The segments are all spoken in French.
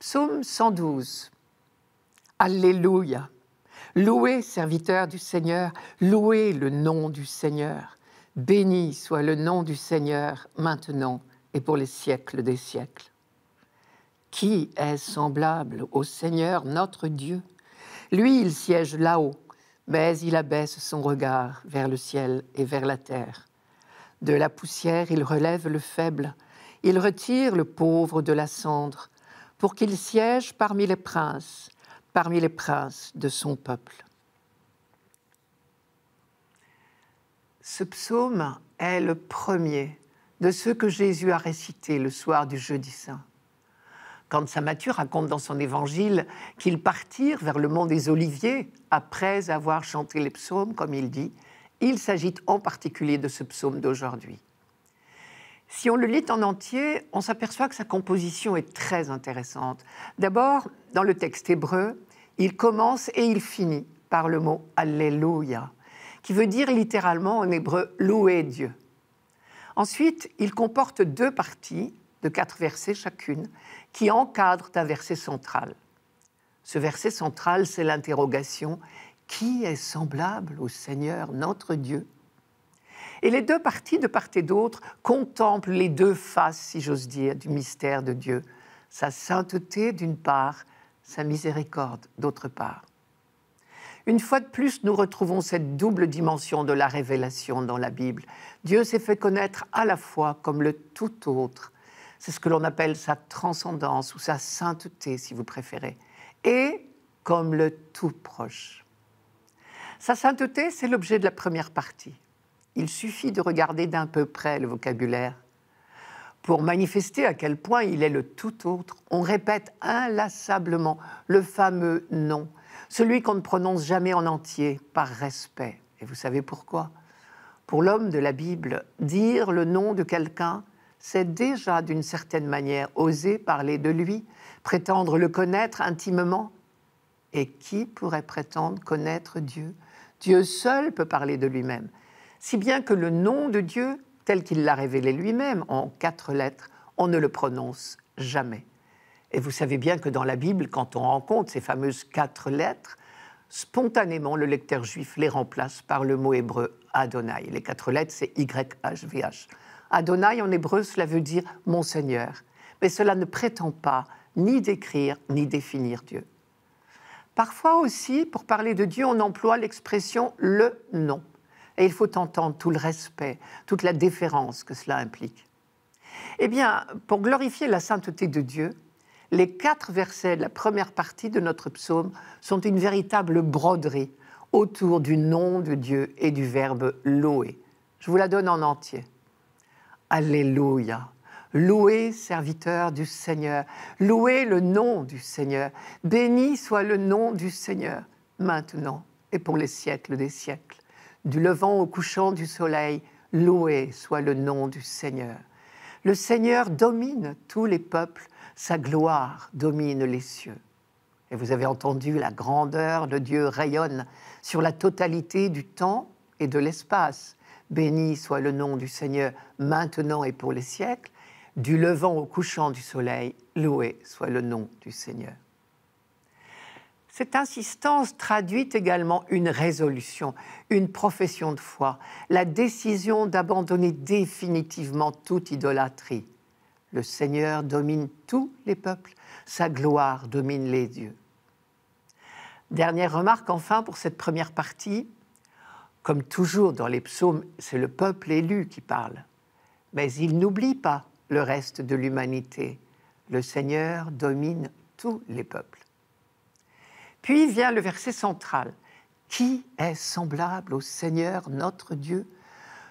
Psaume 112. Alléluia. Louez, serviteur du Seigneur, louez le nom du Seigneur. Béni soit le nom du Seigneur maintenant et pour les siècles des siècles. Qui est semblable au Seigneur notre Dieu Lui, il siège là-haut, mais il abaisse son regard vers le ciel et vers la terre. De la poussière, il relève le faible, il retire le pauvre de la cendre pour qu'il siège parmi les princes, parmi les princes de son peuple. Ce psaume est le premier de ceux que Jésus a récités le soir du jeudi saint. Quand Saint Matthieu raconte dans son évangile qu'ils partirent vers le mont des Oliviers après avoir chanté les psaumes, comme il dit, il s'agit en particulier de ce psaume d'aujourd'hui. Si on le lit en entier, on s'aperçoit que sa composition est très intéressante. D'abord, dans le texte hébreu, il commence et il finit par le mot Alléluia, qui veut dire littéralement en hébreu louer Dieu. Ensuite, il comporte deux parties de quatre versets chacune qui encadrent un verset central. Ce verset central, c'est l'interrogation Qui est semblable au Seigneur notre Dieu et les deux parties, de part et d'autre, contemplent les deux faces, si j'ose dire, du mystère de Dieu. Sa sainteté d'une part, sa miséricorde d'autre part. Une fois de plus, nous retrouvons cette double dimension de la révélation dans la Bible. Dieu s'est fait connaître à la fois comme le tout autre. C'est ce que l'on appelle sa transcendance ou sa sainteté, si vous préférez, et comme le tout proche. Sa sainteté, c'est l'objet de la première partie. Il suffit de regarder d'un peu près le vocabulaire pour manifester à quel point il est le tout autre. On répète inlassablement le fameux nom, celui qu'on ne prononce jamais en entier, par respect. Et vous savez pourquoi Pour l'homme de la Bible, dire le nom de quelqu'un, c'est déjà d'une certaine manière oser parler de lui, prétendre le connaître intimement. Et qui pourrait prétendre connaître Dieu Dieu seul peut parler de lui-même si bien que le nom de Dieu, tel qu'il l'a révélé lui-même en quatre lettres, on ne le prononce jamais. Et vous savez bien que dans la Bible, quand on rencontre ces fameuses quatre lettres, spontanément, le lecteur juif les remplace par le mot hébreu Adonai. Les quatre lettres, c'est YHVH. Adonai, en hébreu, cela veut dire mon Seigneur. Mais cela ne prétend pas ni décrire ni définir Dieu. Parfois aussi, pour parler de Dieu, on emploie l'expression le nom. Et il faut entendre tout le respect, toute la déférence que cela implique. Eh bien, pour glorifier la sainteté de Dieu, les quatre versets de la première partie de notre psaume sont une véritable broderie autour du nom de Dieu et du verbe louer. Je vous la donne en entier. Alléluia. Louez, serviteur du Seigneur. Louez le nom du Seigneur. Béni soit le nom du Seigneur, maintenant et pour les siècles des siècles du levant au couchant du soleil, loué soit le nom du Seigneur. Le Seigneur domine tous les peuples, sa gloire domine les cieux. Et vous avez entendu, la grandeur de Dieu rayonne sur la totalité du temps et de l'espace. Béni soit le nom du Seigneur, maintenant et pour les siècles. Du levant au couchant du soleil, loué soit le nom du Seigneur. Cette insistance traduit également une résolution, une profession de foi, la décision d'abandonner définitivement toute idolâtrie. Le Seigneur domine tous les peuples, sa gloire domine les dieux. Dernière remarque enfin pour cette première partie. Comme toujours dans les psaumes, c'est le peuple élu qui parle. Mais il n'oublie pas le reste de l'humanité. Le Seigneur domine tous les peuples. Puis vient le verset central. Qui est semblable au Seigneur notre Dieu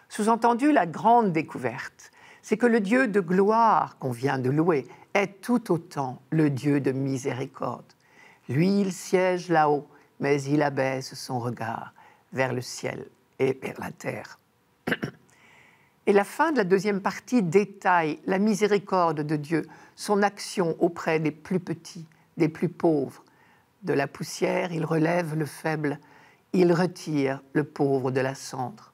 Sous-entendu, la grande découverte, c'est que le Dieu de gloire qu'on vient de louer est tout autant le Dieu de miséricorde. Lui, il siège là-haut, mais il abaisse son regard vers le ciel et vers la terre. Et la fin de la deuxième partie détaille la miséricorde de Dieu, son action auprès des plus petits, des plus pauvres, de la poussière, il relève le faible, il retire le pauvre de la cendre.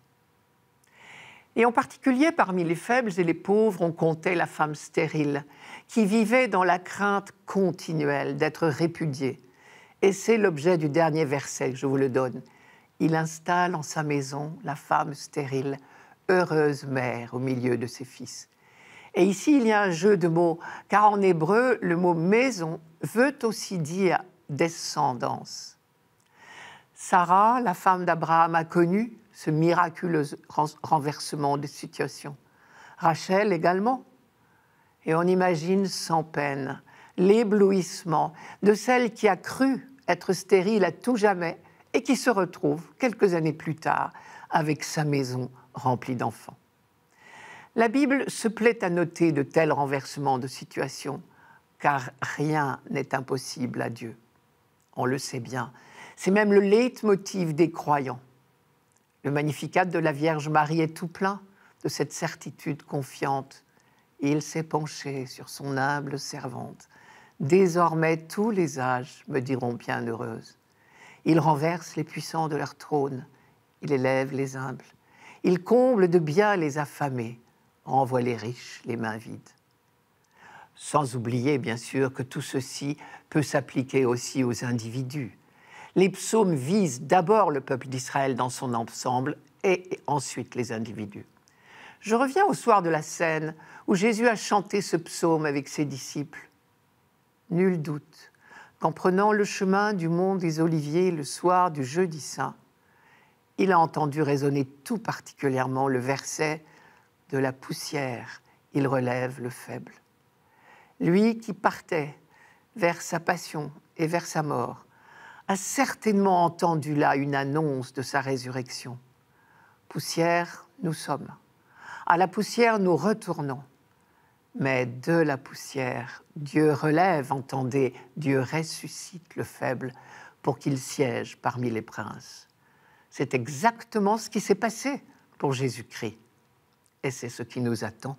Et en particulier parmi les faibles et les pauvres, on comptait la femme stérile, qui vivait dans la crainte continuelle d'être répudiée. Et c'est l'objet du dernier verset que je vous le donne. Il installe en sa maison la femme stérile, heureuse mère au milieu de ses fils. Et ici, il y a un jeu de mots, car en hébreu, le mot maison veut aussi dire descendance. Sarah, la femme d'Abraham, a connu ce miraculeux renversement de situation. Rachel également. Et on imagine sans peine l'éblouissement de celle qui a cru être stérile à tout jamais et qui se retrouve quelques années plus tard avec sa maison remplie d'enfants. La Bible se plaît à noter de tels renversements de situation, car rien n'est impossible à Dieu on le sait bien. C'est même le leitmotiv des croyants. Le magnificat de la Vierge Marie est tout plein de cette certitude confiante. Il s'est penché sur son humble servante. Désormais, tous les âges me diront bienheureuse. Il renverse les puissants de leur trône. Il élève les humbles. Il comble de biens les affamés, renvoie les riches les mains vides sans oublier bien sûr que tout ceci peut s'appliquer aussi aux individus. Les psaumes visent d'abord le peuple d'Israël dans son ensemble et ensuite les individus. Je reviens au soir de la scène où Jésus a chanté ce psaume avec ses disciples. Nul doute qu'en prenant le chemin du mont des Oliviers le soir du jeudi saint, il a entendu résonner tout particulièrement le verset De la poussière, il relève le faible lui qui partait vers sa passion et vers sa mort, a certainement entendu là une annonce de sa résurrection. Poussière, nous sommes. À la poussière, nous retournons. Mais de la poussière, Dieu relève, entendez, Dieu ressuscite le faible pour qu'il siège parmi les princes. C'est exactement ce qui s'est passé pour Jésus-Christ. Et c'est ce qui nous attend